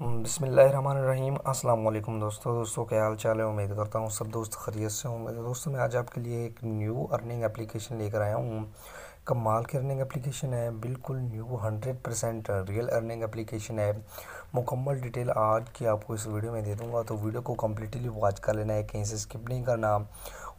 बसमीम अल्लाम दोस्तों दोस्तों क्या हाल चाल है उम्मीद करता हूँ सब दोस्त खरीत से होंगे तो दोस्तों मैं आज आपके लिए एक न्यू अर्निंग एप्लीकेशन लेकर आया हूँ कमाल की अर्निंग एप्लीकेशन है बिल्कुल new hundred percent real earning application है मुकम्मल डिटेल आज की आपको इस वीडियो में दे दूंगा तो वीडियो को कम्प्लीटली वॉच कर लेना है कहीं से स्किप नहीं करना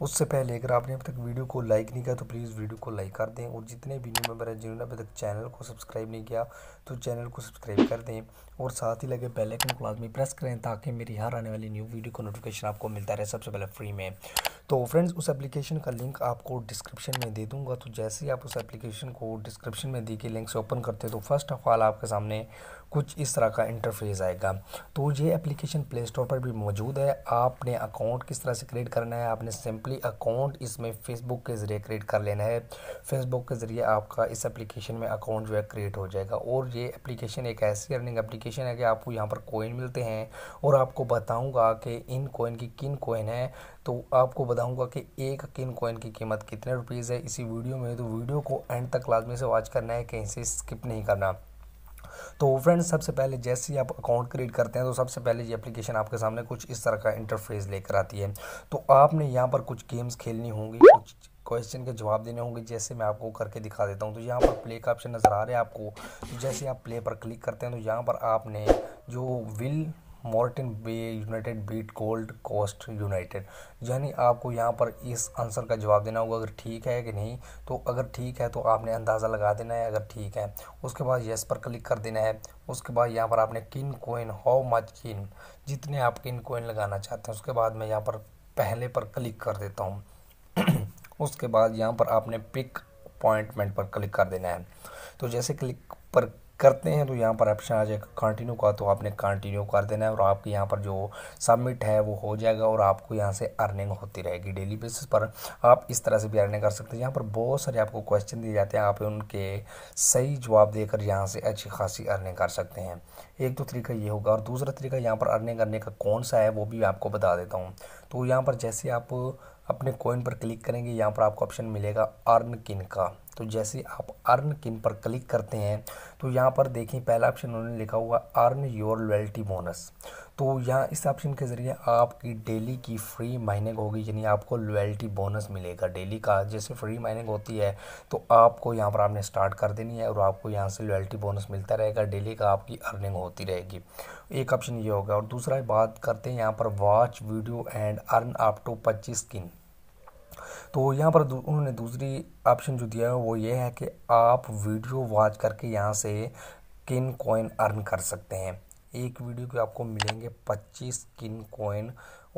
उससे पहले अगर आपने अब तक वीडियो को लाइक नहीं किया तो प्लीज़ वीडियो को लाइक कर दें और जितने भी न्यू मेम्बर हैं जिन्होंने अभी तक चैनल को सब्सक्राइब नहीं किया तो चैनल को सब्सक्राइब कर दें और साथ ही लगे बेल आइकन को लाजमी प्रेस करें ताकि मेरी हर आने वाली न्यू वीडियो को नोटिफिकेशन आपको मिलता रहे सबसे पहले फ्री में तो फ्रेंड्स उस एप्लीकेशन का लिंक आपको डिस्क्रिप्शन में दे दूंगा तो जैसे ही आप उस एप्लीकेशन को डिस्क्रिप्शन में दी के लिंक से ओपन करते हैं तो फर्स्ट ऑफ ऑल आपके सामने कुछ इस तरह का इंटरफेस आएगा तो ये एप्लीकेशन प्ले स्टोर पर भी मौजूद है आपने अकाउंट किस तरह से क्रिएट करना है आपने सिंपली अकाउंट इसमें फेसबुक के ज़रिए क्रिएट कर लेना है फेसबुक के ज़रिए आपका इस एप्लीकेशन में अकाउंट जो है क्रिएट हो जाएगा और ये एप्लीकेशन एक ऐसी अर्निंग एप्लीकेशन है कि आपको यहाँ पर कोइन मिलते हैं और आपको बताऊँगा कि इन कोइन की किन कोइन है तो आपको बताऊँगा कि एक किन कोइन की कीमत कितने रुपीज़ है इसी वीडियो में तो वीडियो को एंड तक लाजमी से वॉच करना है कहीं से स्किप नहीं करना तो फ्रेंड्स सबसे पहले जैसे ही आप अकाउंट क्रिएट करते हैं तो सबसे पहले ये एप्लीकेशन आपके सामने कुछ इस तरह का इंटरफेस लेकर आती है तो आपने यहाँ पर कुछ गेम्स खेलनी होंगी कुछ क्वेश्चन के जवाब देने होंगे जैसे मैं आपको करके दिखा देता हूँ तो यहाँ पर प्ले का ऑप्शन नज़र आ रहा है आपको तो जैसे आप प्ले पर क्लिक करते हैं तो यहाँ पर आपने जो will Morton B United beat Cold Coast United यानी आपको यहाँ पर इस आंसर का जवाब देना होगा अगर ठीक है कि नहीं तो अगर ठीक है तो आपने अंदाज़ा लगा देना है अगर ठीक है उसके बाद येस पर क्लिक कर देना है उसके बाद यहाँ पर आपने किन कोइन हाउ मच किन जितने आप किन कोइन लगाना चाहते हैं उसके बाद मैं यहाँ पर पहले पर क्लिक कर देता हूँ उसके बाद यहाँ पर आपने पिक अपॉइंटमेंट पर क्लिक कर देना है तो जैसे क्लिक पर करते हैं तो यहाँ पर ऑप्शन आ जाएगा कंटिन्यू का तो आपने कंटिन्यू कर देना है और आपके यहाँ पर जो सबमिट है वो हो जाएगा और आपको यहाँ से अर्निंग होती रहेगी डेली बेसिस पर आप इस तरह से भी अर्निंग कर सकते हैं यहाँ पर बहुत सारे आपको क्वेश्चन दिए जाते हैं आप उनके सही जवाब देकर यहाँ से अच्छी खासी अर्निंग कर सकते हैं एक तो तरीका ये होगा और दूसरा तरीका यहाँ पर अर्निंग करने का कौन सा है वो भी मैं आपको बता देता हूँ तो यहाँ पर जैसे आप अपने कॉइन पर क्लिक करेंगे यहाँ पर आपको ऑप्शन मिलेगा अर्न किन का तो जैसे आप अर्न किन पर क्लिक करते हैं तो यहाँ पर देखें पहला ऑप्शन उन्होंने लिखा हुआ अर्न योर लॉयल्टी बोनस तो यहाँ इस ऑप्शन के ज़रिए आपकी डेली की फ्री माइनिंग होगी यानी आपको लॉयल्टी बोनस मिलेगा डेली का जैसे फ्री माइनिंग होती है तो आपको यहाँ पर आपने स्टार्ट कर देनी है और आपको यहाँ से लॉयल्टी बोनस मिलता रहेगा डेली का आपकी अर्निंग होती रहेगी एक ऑप्शन ये होगा और दूसरा बात करते हैं यहाँ पर watch video and earn up to पच्चीस स्किन तो यहाँ पर उन्होंने दूसरी ऑप्शन जो दिया है वो ये है कि आप वीडियो वॉच करके यहाँ से किन कॉइन अर्न कर सकते हैं एक वीडियो के आपको मिलेंगे पच्चीस किन कॉइन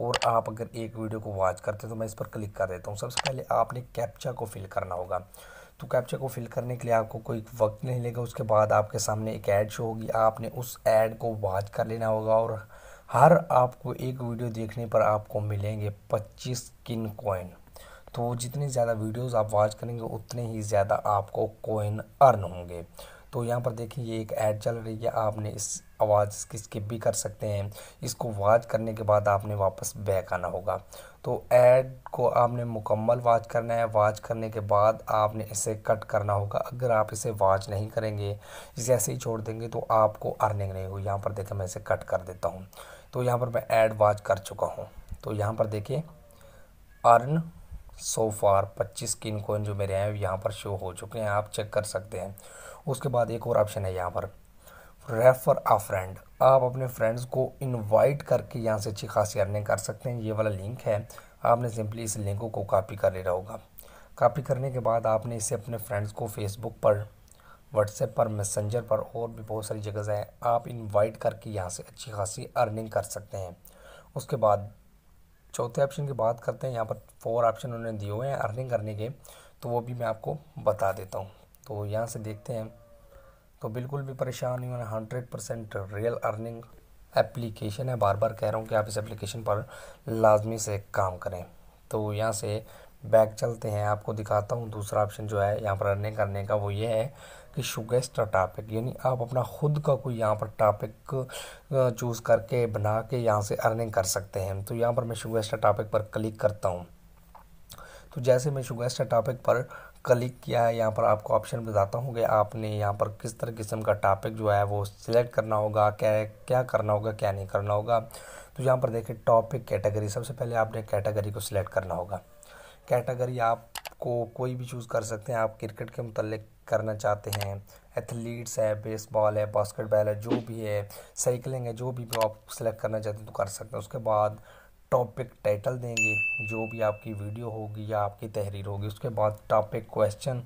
और आप अगर एक वीडियो को वॉच करते हैं तो मैं इस पर क्लिक कर देता हूँ सबसे पहले आपने कैप्चा को फिल करना होगा तो कैप्चा को फिल करने के लिए आपको कोई वक्त नहीं लेगा उसके बाद आपके सामने एक ऐड शो होगी आपने उस ऐड को वॉच कर लेना होगा और हर आपको एक वीडियो देखने पर आपको मिलेंगे पच्चीस किन कॉइन तो जितनी ज़्यादा वीडियोस आप वॉच करेंगे उतने ही ज़्यादा आपको कोइन अर्न होंगे तो यहाँ पर देखिए ये एक ऐड चल रही है आपने इस आवाज़ की स्किप भी कर सकते हैं इसको वाच करने के बाद आपने वापस बैक आना होगा तो ऐड को आपने मुकम्मल वाच करना है वाच करने के बाद आपने इसे कट करना होगा अगर आप इसे वाच नहीं करेंगे इसे ऐसे ही छोड़ देंगे तो आपको अर्निंग नहीं होगी यहाँ पर देखें मैं इसे कट कर देता हूँ तो यहाँ पर मैं ऐड वाच कर चुका हूँ तो यहाँ पर देखिए अर्न सो फार 25 किन कोइन जो मेरे हैं यहाँ पर शो हो चुके हैं आप चेक कर सकते हैं उसके बाद एक और ऑप्शन है यहाँ पर रेफ़र आ फ्रेंड आप अपने फ्रेंड्स को इनवाइट करके यहाँ से अच्छी खासी अर्निंग कर सकते हैं ये वाला लिंक है आपने सिंपली इस लिंक को कॉपी कर लेना होगा कॉपी करने के बाद आपने इसे अपने फ्रेंड्स को फेसबुक पर व्हाट्सएप पर मैसेंजर पर और भी बहुत सारी जगह हैं आप इनवाइट करके यहाँ से अच्छी खासी अर्निंग कर सकते हैं उसके बाद चौथे ऑप्शन की बात करते हैं यहाँ पर फोर ऑप्शन उन्होंने दिए हुए हैं अर्निंग करने के तो वो भी मैं आपको बता देता हूँ तो यहाँ से देखते हैं तो बिल्कुल भी परेशान नहीं होना hundred percent real earning application है बार बार कह रहा हूँ कि आप इस एप्लीकेशन पर लाजमी से काम करें तो यहाँ से बैक चलते हैं आपको दिखाता हूँ दूसरा ऑप्शन जो है यहाँ पर अर्निंग करने का वो ये है कि शुगेस्ट टॉपिक यानी आप अपना खुद का कोई यहाँ पर टॉपिक चूज़ करके बना के यहाँ से अर्निंग कर सकते हैं तो यहाँ पर मैं शुगेस्ट टॉपिक पर क्लिक करता हूँ तो जैसे मैं शुगेस्ट टॉपिक पर क्लिक किया है यहाँ पर आपको ऑप्शन बताता हूँ कि आपने यहाँ पर किस तरह किस्म का टॉपिक जो है वो सिलेक्ट करना होगा क्या क्या करना होगा क्या नहीं करना होगा तो यहाँ पर देखें टॉपिक कैटेगरी सबसे पहले आपने कैटेगरी को सिलेक्ट करना होगा कैटेगरी आपको कोई भी चूज़ कर सकते हैं आप क्रिकेट के मतलब करना चाहते हैं एथलीट्स है बेसबॉल है बास्केटबॉल है जो भी है साइकिलिंग है जो भी आप सिलेक्ट करना चाहते हैं तो कर सकते हैं उसके बाद टॉपिक टाइटल देंगे जो भी आपकी वीडियो होगी या आपकी तहरीर होगी उसके बाद टॉपिक क्वेश्चन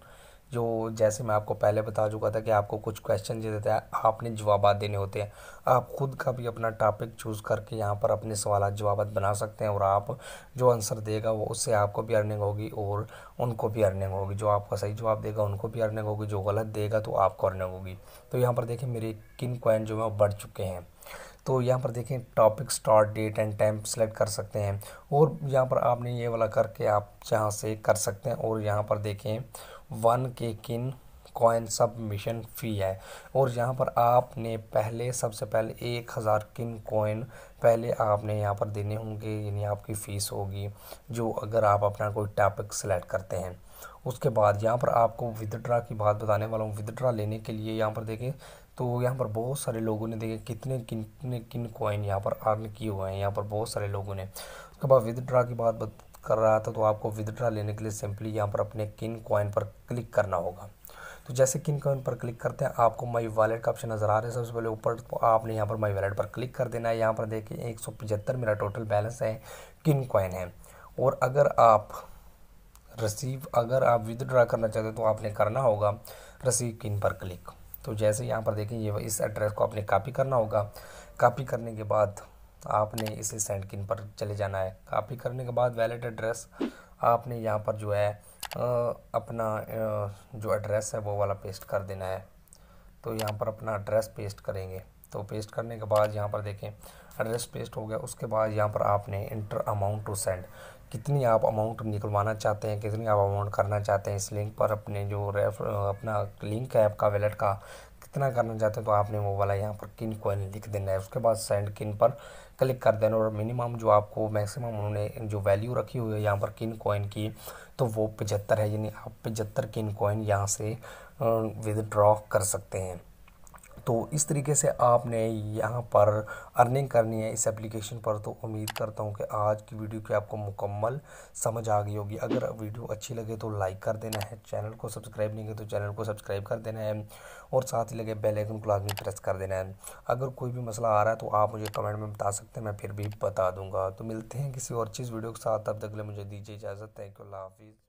जो जैसे मैं आपको पहले बता चुका था कि आपको कुछ क्वेश्चन दे देता है आपने जवाब देने होते हैं आप खुद का भी अपना टॉपिक चूज़ करके यहाँ पर अपने सवाल जवाब बना सकते हैं और आप जो आंसर देगा वो उससे आपको भी अर्निंग होगी और उनको भी अर्निंग होगी जो आपका सही जवाब देगा उनको भी अर्निंग होगी जो गलत देगा तो आपको अर्निंग होगी तो यहाँ पर देखें मेरे किन कॉइन जो है वो बढ़ चुके हैं तो यहाँ पर देखें topic start date and time select कर सकते हैं और यहाँ पर आपने ये वाला करके आप जहाँ से कर सकते हैं और यहाँ पर देखें वन के किन कॉइन सबमिशन फ़ी है और यहाँ पर आपने पहले सबसे पहले एक हज़ार किन कॉइन पहले आपने यहाँ पर देने होंगे यानी आपकी फ़ीस होगी जो अगर आप अपना कोई टॉपिक सेलेक्ट करते हैं उसके बाद यहाँ पर आपको विदड्रा की बात बताने वाला हूँ विदड्रा लेने के लिए यहाँ पर देखें तो यहाँ पर बहुत सारे लोगों ने देखे कितने कितने किन कॉइन यहाँ पर अर्न किए हुए हैं यहाँ पर बहुत सारे लोगों ने उसके बाद विदड्रा की बात कर रहा था तो आपको विदड्रा लेने के लिए सिंपली यहाँ पर अपने किन कॉइन पर क्लिक करना होगा तो जैसे किन कॉइन पर क्लिक करते हैं आपको माई वॉलेट का ऑप्शन नज़र आ रहा है सबसे पहले ऊपर तो आपने यहाँ पर माई वॉलेट पर क्लिक कर देना है यहाँ पर देखिए एक सौ पचहत्तर मेरा टोटल बैलेंस है किन कॉइन है और अगर आप रसीव अगर आप विदड्रा करना चाहते हो तो आपने करना होगा रसीव किन पर क्लिक तो जैसे यहाँ पर देखें ये इस एड्रेस को आपने कॉपी करना होगा कॉपी करने के बाद आपने इसे सेंड किन पर चले जाना है कापी करने के बाद वैलेट एड्रेस आपने यहाँ पर जो है अपना जो एड्रेस है वो वाला पेस्ट कर देना है तो यहाँ पर अपना एड्रेस पेस्ट करेंगे तो पेस्ट करने के बाद यहाँ पर देखें एड्रेस पेस्ट हो गया उसके बाद यहाँ पर आपने इंटर अमाउंट टू सेंड कितनी आप अमाउंट निकलवाना चाहते हैं कितनी आप अमाउंट करना चाहते हैं इस लिंक पर अपने जो रेफ अपना लिंक है आपका वैलेट का कितना करना चाहते हैं तो आपने वो वाला यहाँ पर किन कोइन लिख देना है उसके बाद सेंड किन पर क्लिक कर देना और मिनिमम जो आपको मैक्सिमम उन्होंने जो वैल्यू रखी हुई है यहाँ पर किन कोइन की तो वो पचहत्तर है यानी आप पचहत्तर किन कोइन यहाँ से विदड्रॉ कर सकते हैं तो इस तरीके से आपने यहाँ पर अर्निंग करनी है इस एप्लीकेशन पर तो उम्मीद करता हूँ कि आज की वीडियो की आपको मुकम्मल समझ आ गई होगी अगर वीडियो अच्छी लगे तो लाइक कर देना है चैनल को सब्सक्राइब नहीं किया तो चैनल को सब्सक्राइब कर देना है और साथ ही लगे बेल आइकन को लाजमी प्रेस कर देना है अगर कोई भी मसला आ रहा है तो आप मुझे कमेंट में बता सकते हैं मैं फिर भी बता दूंगा तो मिलते हैं किसी और चीज़ वीडियो के साथ तब तक ले मुझे दीजिए इजाज़त थैंक यू हाफिज़